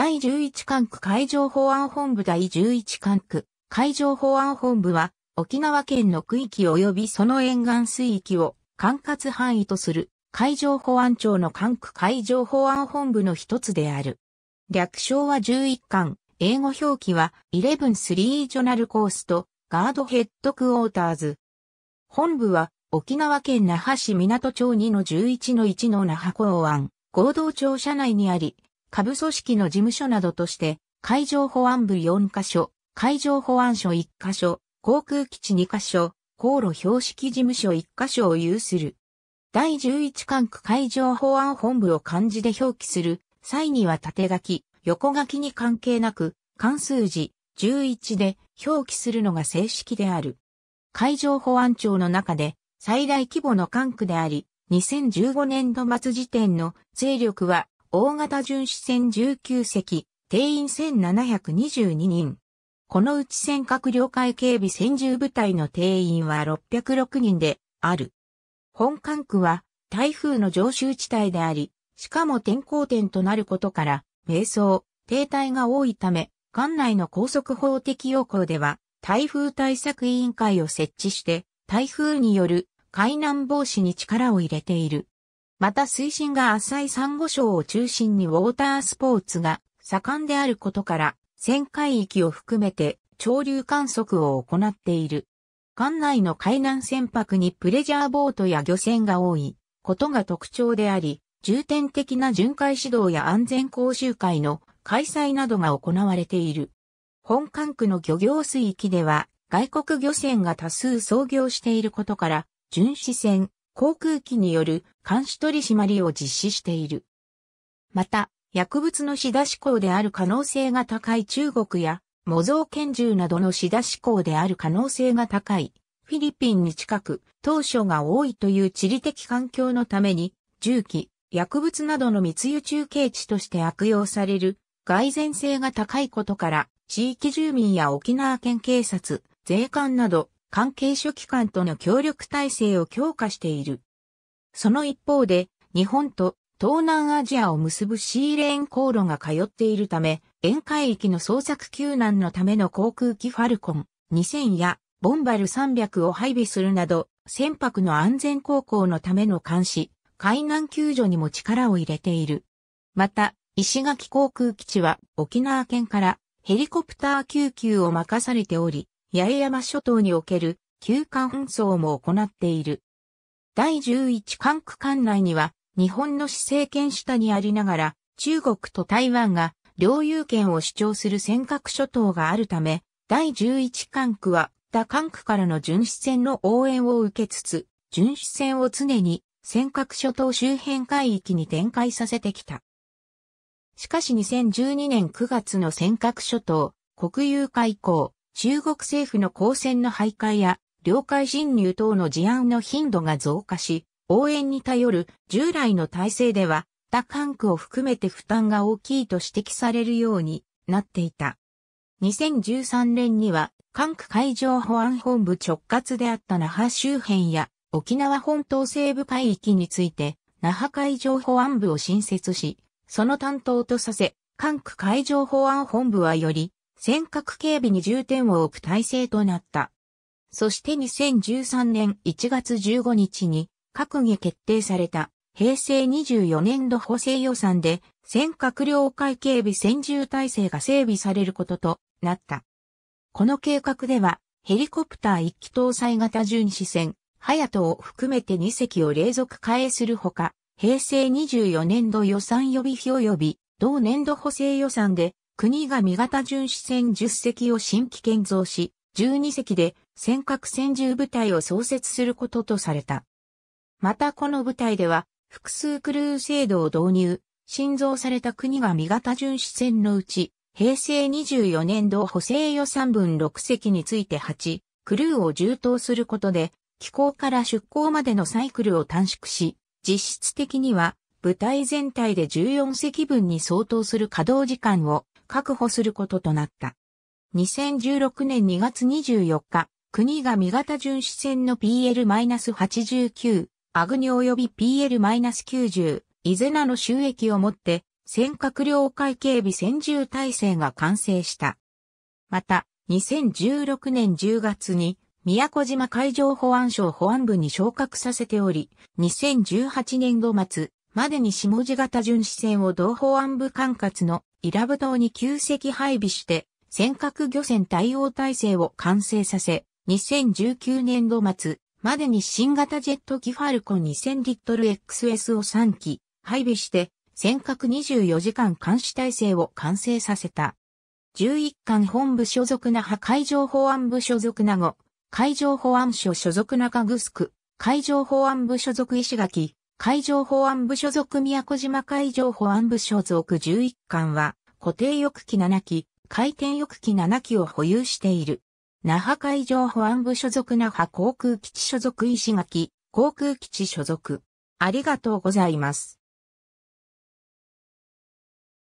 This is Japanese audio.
第11管区海上保安本部第11管区海上保安本部は沖縄県の区域及びその沿岸水域を管轄範囲とする海上保安庁の管区海上保安本部の一つである。略称は11管、英語表記は11リージョナルコースとガードヘッドクォーターズ。本部は沖縄県那覇市港町2の11の1の那覇港湾合同庁舎内にあり、下部組織の事務所などとして、海上保安部4カ所、海上保安署1カ所、航空基地2カ所、航路標識事務所1カ所を有する。第11管区海上保安本部を漢字で表記する際には縦書き、横書きに関係なく、関数字11で表記するのが正式である。海上保安庁の中で最大規模の管区であり、2015年度末時点の勢力は大型巡視船19隻、定員1722人。このうち尖閣領海警備専従部隊の定員は606人である。本管区は台風の常習地帯であり、しかも転校点となることから、迷走、停滞が多いため、管内の高速法的要項では、台風対策委員会を設置して、台風による海難防止に力を入れている。また水深が浅い珊瑚礁を中心にウォータースポーツが盛んであることから、旋海域を含めて潮流観測を行っている。館内の海南船舶にプレジャーボートや漁船が多いことが特徴であり、重点的な巡回指導や安全講習会の開催などが行われている。本管区の漁業水域では外国漁船が多数操業していることから、巡視船、航空機による監視取締りを実施している。また、薬物のシ出し向である可能性が高い中国や、模造拳銃などのシ出し向である可能性が高い、フィリピンに近く、当初が多いという地理的環境のために、銃器、薬物などの密輸中継地として悪用される、外然性が高いことから、地域住民や沖縄県警察、税関など、関係諸機関との協力体制を強化している。その一方で、日本と東南アジアを結ぶシーレーン航路が通っているため、沿海域の捜索救難のための航空機ファルコン2000やボンバル300を配備するなど、船舶の安全航行のための監視、海難救助にも力を入れている。また、石垣航空基地は沖縄県からヘリコプター救急を任されており、八重山諸島における旧艦紛争も行っている。第11管区管内には、日本の施政権下にありながら、中国と台湾が領有権を主張する尖閣諸島があるため、第11管区は、他管区からの巡視船の応援を受けつつ、巡視船を常に尖閣諸島周辺海域に展開させてきた。しかし2012年9月の尖閣諸島国有化以降、中国政府の公船の徘徊や領海侵入等の事案の頻度が増加し、応援に頼る従来の体制では、他管区を含めて負担が大きいと指摘されるようになっていた。2013年には、管区海上保安本部直轄であった那覇周辺や沖縄本島西部海域について、那覇海上保安部を新設し、その担当とさせ、管区海上保安本部はより尖閣警備に重点を置く体制となった。そして2013年1月15日に閣議決定された平成24年度補正予算で尖閣領海警備専従体制が整備されることとなった。この計画ではヘリコプター1機搭載型巡視船、ハヤトを含めて2隻を連続加えするほか、平成24年度予算予備費及び同年度補正予算で国が味方巡視船10隻を新規建造し、12隻で尖閣専従部隊を創設することとされた。またこの部隊では、複数クルー制度を導入、新造された国が味方巡視船のうち、平成24年度補正予算分6隻について8、クルーを充当することで、機構から出港までのサイクルを短縮し、実質的には部隊全体で14隻分に相当する稼働時間を確保することとなった。2016年2月24日、国が味潟巡視船の PL-89、アグニ及び PL-90、イゼナの収益をもって、尖閣領海警備専従体制が完成した。また、2016年10月に、宮古島海上保安省保安部に昇格させており、2018年5月までに下地型巡視船を同保安部管轄の伊良部島に旧跡配備して、尖閣漁船対応体制を完成させ、2019年度末までに新型ジェット機ファルコン2000リットル XS を3機配備して、尖閣24時間監視体制を完成させた。11艦本部所属那覇海上保安部所属名護、海上保安署所属中ク、海上保安部所属石垣、海上保安部所属宮古島海上保安部所属11艦は、固定翼機7機、回転翼機7機を保有している。那覇海上保安部所属那覇航空基地所属石垣、航空基地所属。ありがとうございます。